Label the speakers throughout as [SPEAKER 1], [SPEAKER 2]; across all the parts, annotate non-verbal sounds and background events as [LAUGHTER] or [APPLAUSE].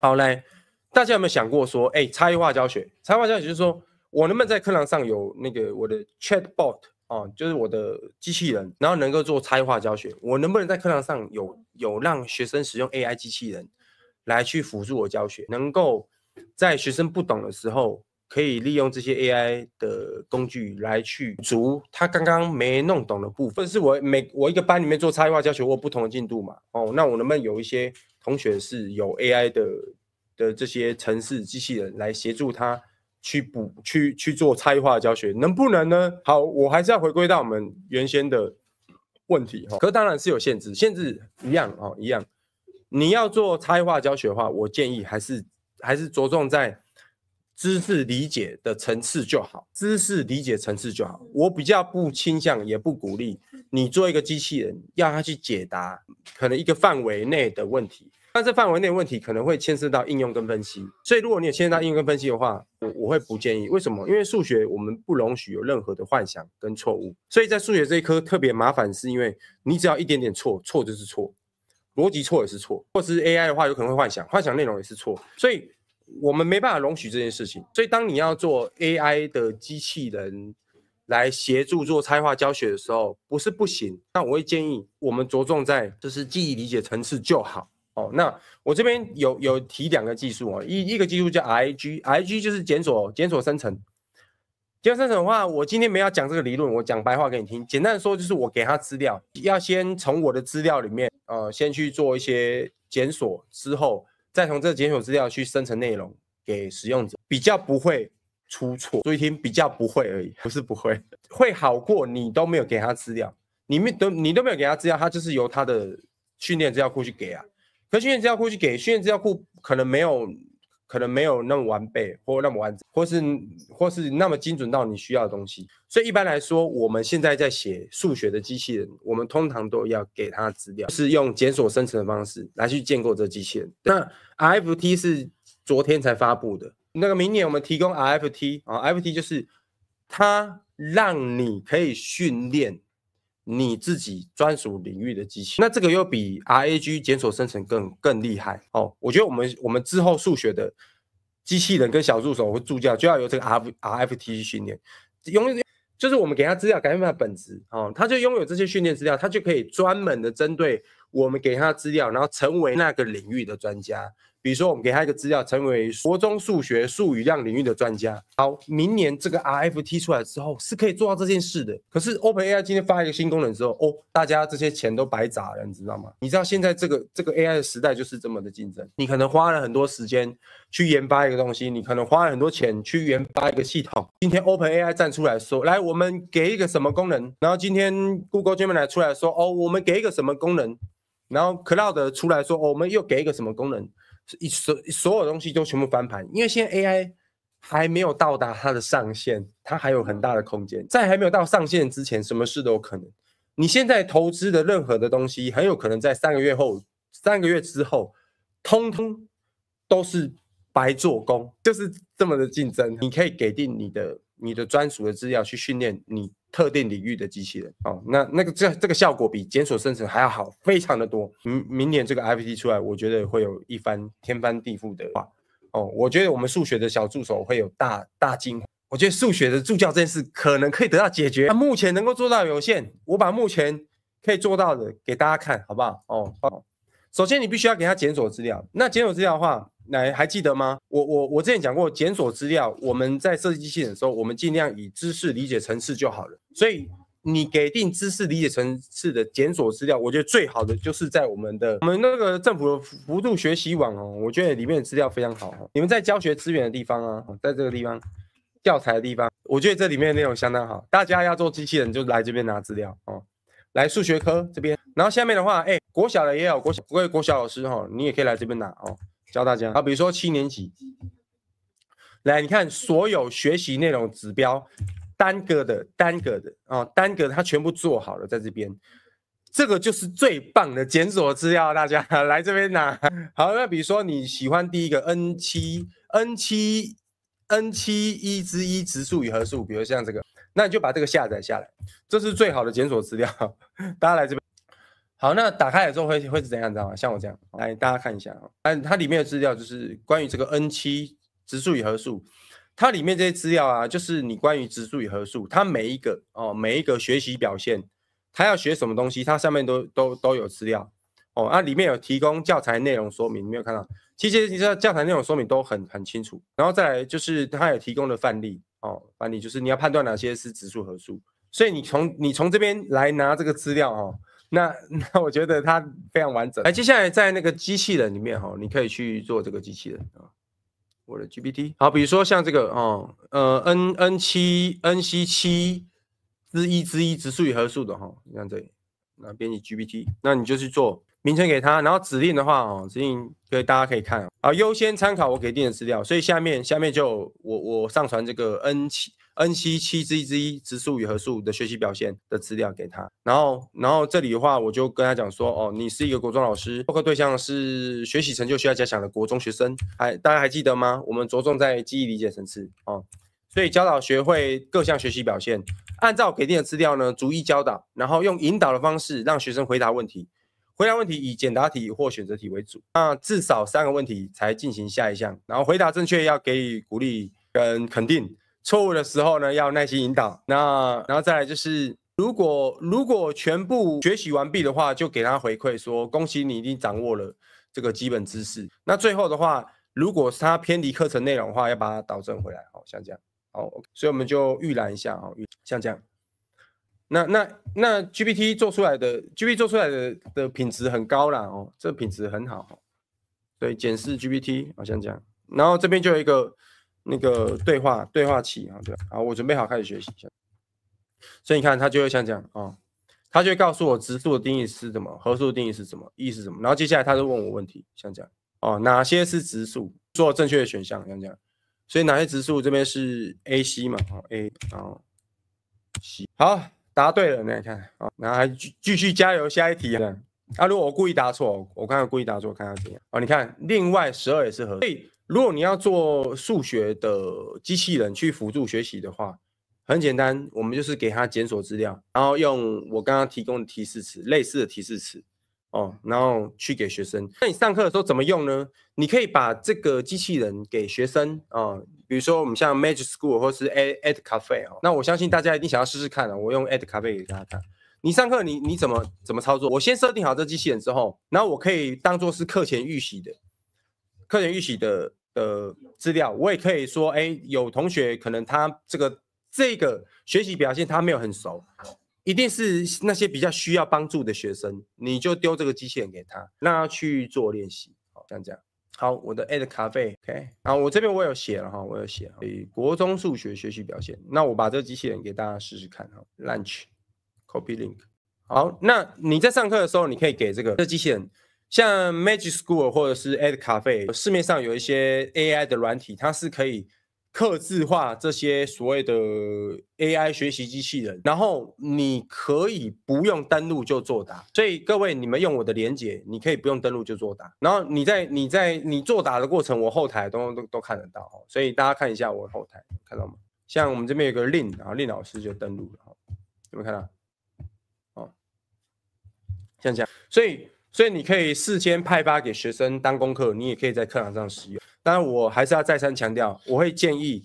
[SPEAKER 1] 好嘞，大家有没有想过说，哎，差异化教学，差异化教学就是说我能不能在课堂上有那个我的 Chatbot 啊，就是我的机器人，然后能够做差异化教学。我能不能在课堂上有有让学生使用 AI 机器人来去辅助我教学，能够在学生不懂的时候，可以利用这些 AI 的工具来去足他刚刚没弄懂的部分，是我每我一个班里面做差异化教学，我不同的进度嘛。哦，那我能不能有一些？同学是有 AI 的的这些城市机器人来协助他去补去去做差异化教学，能不能呢？好，我还是要回归到我们原先的问题哈。可当然是有限制，限制一样啊，一样。你要做差异化教学的话，我建议还是还是着重在知识理解的层次就好，知识理解层次就好。我比较不倾向也不鼓励你做一个机器人，要他去解答可能一个范围内的问题。但这范围内问题可能会牵涉到应用跟分析，所以如果你有牵涉到应用跟分析的话，我我会不建议。为什么？因为数学我们不容许有任何的幻想跟错误，所以在数学这一科特别麻烦，是因为你只要一点点错，错就是错，逻辑错也是错，或是 AI 的话有可能会幻想，幻想内容也是错，所以我们没办法容许这件事情。所以当你要做 AI 的机器人来协助做差异化教学的时候，不是不行，但我会建议我们着重在就是记忆理解层次就好。哦，那我这边有有提两个技术哦，一一个技术叫 I G，I G 就是检索检索生成，检索生成的话，我今天没有讲这个理论，我讲白话给你听。简单说就是我给他资料，要先从我的资料里面，呃，先去做一些检索之后，再从这个检索资料去生成内容给使用者，比较不会出错。注意听，比较不会而已，不是不会，会好过你都没有给他资料，你们都你都没有给他资料，他就是由他的训练资料库去给啊。可训练资料库去给训练资料库可能没有可能没有那么完备或那么完整或是或是那么精准到你需要的东西，所以一般来说我们现在在写数学的机器人，我们通常都要给它资料，是用检索生成的方式来去建构这机器人。那 RFT 是昨天才发布的，那个明年我们提供 RFT 啊，RFT 就是它让你可以训练。你自己专属领域的机器，那这个又比 RAG 检索生成更更厉害哦。我觉得我们我们之后数学的机器人跟小助手或助教就要有这个 R RFT 去训练，拥有就是我们给他资料，改变他的本质哦，他就拥有这些训练资料，他就可以专门的针对我们给他资料，然后成为那个领域的专家。比如说，我们给他一个资料，成为国中数学术语量领域的专家。好，明年这个 RFT 出来之后，是可以做到这件事的。可是 OpenAI 今天发一个新功能之后，哦，大家这些钱都白砸了，你知道吗？你知道现在这个这个 AI 的时代就是这么的竞争。你可能花了很多时间去研发一个东西，你可能花了很多钱去研发一个系统。今天 OpenAI 站出来说，来我们给一个什么功能？然后今天 Google Gemini 出来说，哦，我们给一个什么功能？然后 Cloud 出来说，哦，我们又给一个什么功能？一所所有东西都全部翻盘，因为现在 AI 还没有到达它的上限，它还有很大的空间。在还没有到上限之前，什么事都有可能。你现在投资的任何的东西，很有可能在三个月后、三个月之后，通通都是白做工，就是这么的竞争。你可以给定你的。你的专属的资料去训练你特定领域的机器人哦，那那个这这个效果比检索生成还要好，非常的多。明明年这个 IP t 出来，我觉得会有一番天翻地覆的话哦。我觉得我们数学的小助手会有大大进我觉得数学的助教这件事可能可以得到解决。那目前能够做到有限，我把目前可以做到的给大家看好不好？哦，首先你必须要给他检索资料，那检索资料的话。来，还记得吗？我我我之前讲过检索资料，我们在设计系统的时候，我们尽量以知识理解层次就好了。所以你给定知识理解层次的检索资料，我觉得最好的就是在我们的我们那个政府的辅助学习网哦，我觉得里面的资料非常好你们在教学资源的地方啊，在这个地方教材的地方，我觉得这里面内容相当好。大家要做机器人，就来这边拿资料哦，来数学科这边。然后下面的话，哎，国小的也有国小各位国小老师哈，你也可以来这边拿哦。教大家啊，比如说七年级，来你看所有学习内容指标，单个的单个的啊，单个的它全部做好了，在这边，这个就是最棒的检索资料，大家来这边拿。好，那比如说你喜欢第一个 N 七 N 七 N 七一之一质数与合数，比如像这个，那你就把这个下载下来，这是最好的检索资料，[LAUGHS] 大家来这边。好，那打开了之后会会是怎样，你知道吗？像我这样，来大家看一下，哎，它里面的资料就是关于这个 N 七指数与合数，它里面这些资料啊，就是你关于指数与合数，它每一个哦，每一个学习表现，它要学什么东西，它上面都都都有资料哦。啊，里面有提供教材内容说明，你没有看到？其实你知道教材内容说明都很很清楚。然后再来就是它有提供的范例哦，范例就是你要判断哪些是指数合数，所以你从你从这边来拿这个资料哦。那 [LAUGHS] 那我觉得它非常完整。来，接下来在那个机器人里面哈，你可以去做这个机器人啊，我的 GPT。好，比如说像这个哦，呃，N N 七 N C 七之一之一质数与合数的哈，你看这里，那编辑 GPT，那你就去做名称给他，然后指令的话哦，指令可以大家可以看啊，优先参考我给定的资料，所以下面下面就我我上传这个 N 七。N C 七 Z 之一指数与合数的学习表现的资料给他，然后，然后这里的话，我就跟他讲说，哦，你是一个国中老师，授告对象是学习成就需要加强的国中学生，还大家还记得吗？我们着重在记忆理解层次哦，所以教导学会各项学习表现，按照给定的资料呢，逐一教导，然后用引导的方式让学生回答问题，回答问题以简答题或选择题为主，那至少三个问题才进行下一项，然后回答正确要给予鼓励跟肯定。错误的时候呢，要耐心引导。那然后再来就是，如果如果全部学习完毕的话，就给他回馈说，恭喜你已经掌握了这个基本知识。那最后的话，如果他偏离课程内容的话，要把它导正回来。好，像这样。好，所以我们就预览一下哦，像这样。那那那 GPT 做出来的 GPT 做出来的的品质很高了哦，这品质很好。对，检视 GPT，好像这样。然后这边就有一个。那个对话对话器啊，对，好，我准备好开始学习一下。所以你看，他就会像这样啊，他就会告诉我直数的定义是什么，合数的定义是什么，意思是什么。然后接下来他就问我问题，像这样哦，哪些是直数？做正确的选项像这样。所以哪些直数？这边是 A、C 嘛？哦 A 然后 C 好，答对了。那你看，好，那还继继续加油，下一题啊。啊，如果我故意答错，我刚刚故意答错，看看怎样。哦，你看，另外十二也是合。如果你要做数学的机器人去辅助学习的话，很简单，我们就是给他检索资料，然后用我刚刚提供的提示词，类似的提示词，哦，然后去给学生。那你上课的时候怎么用呢？你可以把这个机器人给学生，啊，比如说我们像 Magic School 或是 A at Cafe 那我相信大家一定想要试试看的。我用 At Cafe 给大家看，你上课你你怎么怎么操作？我先设定好这机器人之后，然后我可以当做是课前预习的，课前预习的。的资料，我也可以说，哎，有同学可能他这个这个学习表现他没有很熟，一定是那些比较需要帮助的学生，你就丢这个机器人给他，那去做练习，好，这样好，我的 add 啡 OK，啊，我这边我有写了哈，我有写，以国中数学学习表现，那我把这个机器人给大家试试看哈，lunch，copy link，好，那你在上课的时候，你可以给这个这机器人。像 Magic School 或者是 Ad Cafe，市面上有一些 AI 的软体，它是可以刻字化这些所谓的 AI 学习机器人，然后你可以不用登录就作答。所以各位，你们用我的连接，你可以不用登录就作答。然后你在你在你作答的过程，我后台都都都看得到所以大家看一下我后台，看到吗？像我们这边有个 l i n 然后 l i n 老师就登录了，有没看到？哦，像这样，所以。所以你可以事先派发给学生当功课，你也可以在课堂上使用。当然，我还是要再三强调，我会建议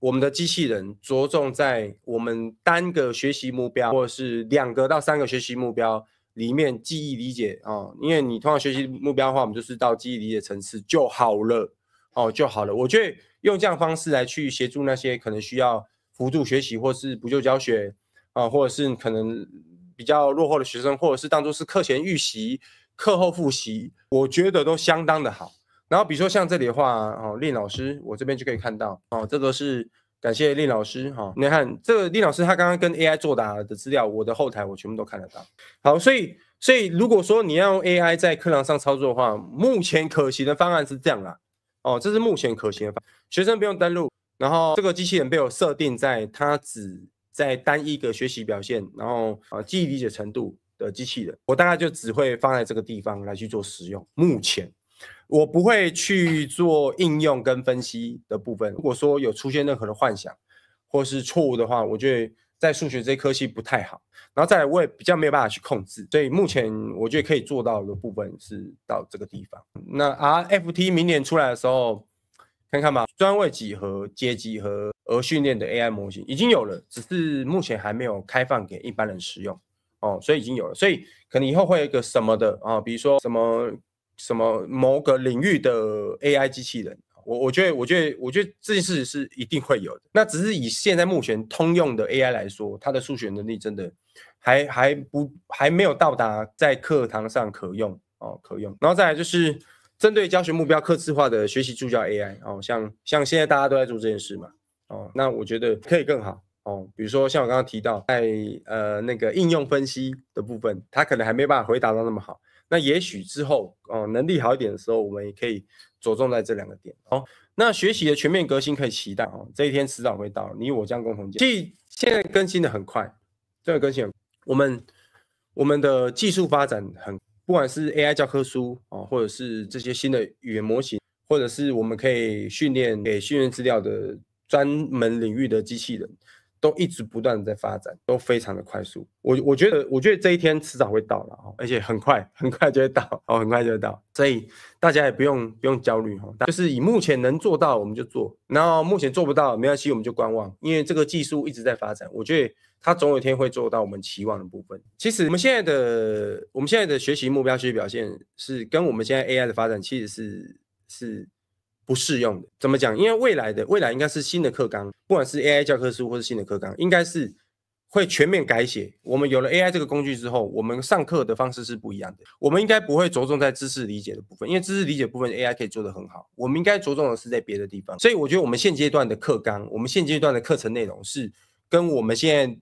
[SPEAKER 1] 我们的机器人着重在我们单个学习目标，或者是两个到三个学习目标里面记忆理解啊。因为你通常学习目标的话，我们就是到记忆理解层次就好了，哦就好了。我觉得用这样方式来去协助那些可能需要辅助学习，或是补救教学啊，或者是可能。比较落后的学生，或者是当做是课前预习、课后复习，我觉得都相当的好。然后比如说像这里的话，哦，练老师，我这边就可以看到，哦，这个是感谢练老师哈。你看这个练老师，他刚刚跟 AI 作答的资料，我的后台我全部都看得到。好，所以所以如果说你要用 AI 在课堂上操作的话，目前可行的方案是这样啦，哦，这是目前可行的方，学生不用登录，然后这个机器人被我设定在它只。在单一个学习表现，然后啊记忆理解程度的机器人，我大概就只会放在这个地方来去做使用。目前我不会去做应用跟分析的部分。如果说有出现任何的幻想或是错误的话，我觉得在数学这科系不太好。然后再来，我也比较没有办法去控制，所以目前我觉得可以做到的部分是到这个地方。那 RFT 明年出来的时候。看看吧，专为几何、阶级和而训练的 AI 模型已经有了，只是目前还没有开放给一般人使用哦。所以已经有了，所以可能以后会有一个什么的啊，比如说什么什么某个领域的 AI 机器人，我我觉得我觉得我觉得这件事是一定会有的。那只是以现在目前通用的 AI 来说，它的数学能力真的还还不还没有到达在课堂上可用哦，可用。然后再来就是。针对教学目标，客制化的学习助教 AI 哦，像像现在大家都在做这件事嘛哦，那我觉得可以更好哦。比如说像我刚刚提到，在呃那个应用分析的部分，他可能还没办法回答到那么好。那也许之后哦，能力好一点的时候，我们也可以着重在这两个点。哦，那学习的全面革新可以期待哦，这一天迟早会到，你我将共同建。即现在更新的很快，这个更新我们我们的技术发展很。不管是 AI 教科书啊，或者是这些新的语言模型，或者是我们可以训练给训练资料的专门领域的机器人。都一直不断的在发展，都非常的快速。我我觉得，我觉得这一天迟早会到了哦，而且很快很快就会到，哦，很快就会到。所以大家也不用不用焦虑哈，就是以目前能做到我们就做，然后目前做不到没关系，我们就观望，因为这个技术一直在发展，我觉得它总有一天会做到我们期望的部分。其实我们现在的我们现在的学习目标学习表现，是跟我们现在 AI 的发展其实是是。不适用的，怎么讲？因为未来的未来应该是新的课纲，不管是 AI 教科书或是新的课纲，应该是会全面改写。我们有了 AI 这个工具之后，我们上课的方式是不一样的。我们应该不会着重在知识理解的部分，因为知识理解部分 AI 可以做得很好。我们应该着重的是在别的地方。所以我觉得我们现阶段的课纲，我们现阶段的课程内容是跟我们现在。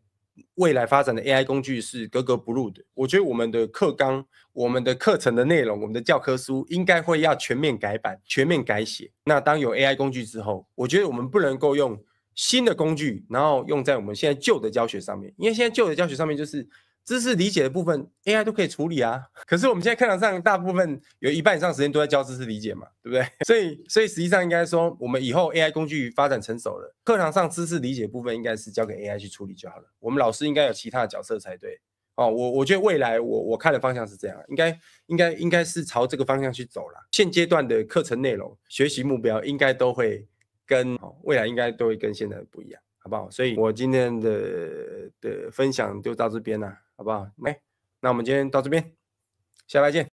[SPEAKER 1] 未来发展的 AI 工具是格格不入的。我觉得我们的课纲、我们的课程的内容、我们的教科书应该会要全面改版、全面改写。那当有 AI 工具之后，我觉得我们不能够用新的工具，然后用在我们现在旧的教学上面，因为现在旧的教学上面就是。知识理解的部分，AI 都可以处理啊。[LAUGHS] 可是我们现在课堂上大部分有一半以上时间都在教知识理解嘛，对不对？[LAUGHS] 所以，所以实际上应该说，我们以后 AI 工具发展成熟了，课堂上知识理解部分应该是交给 AI 去处理就好了。我们老师应该有其他的角色才对。哦，我我觉得未来我我看的方向是这样，应该应该应该是朝这个方向去走了。现阶段的课程内容、学习目标应该都会跟未来应该都会跟现在不一样，好不好？所以我今天的的分享就到这边了。好不好？没，那我们今天到这边，下回见。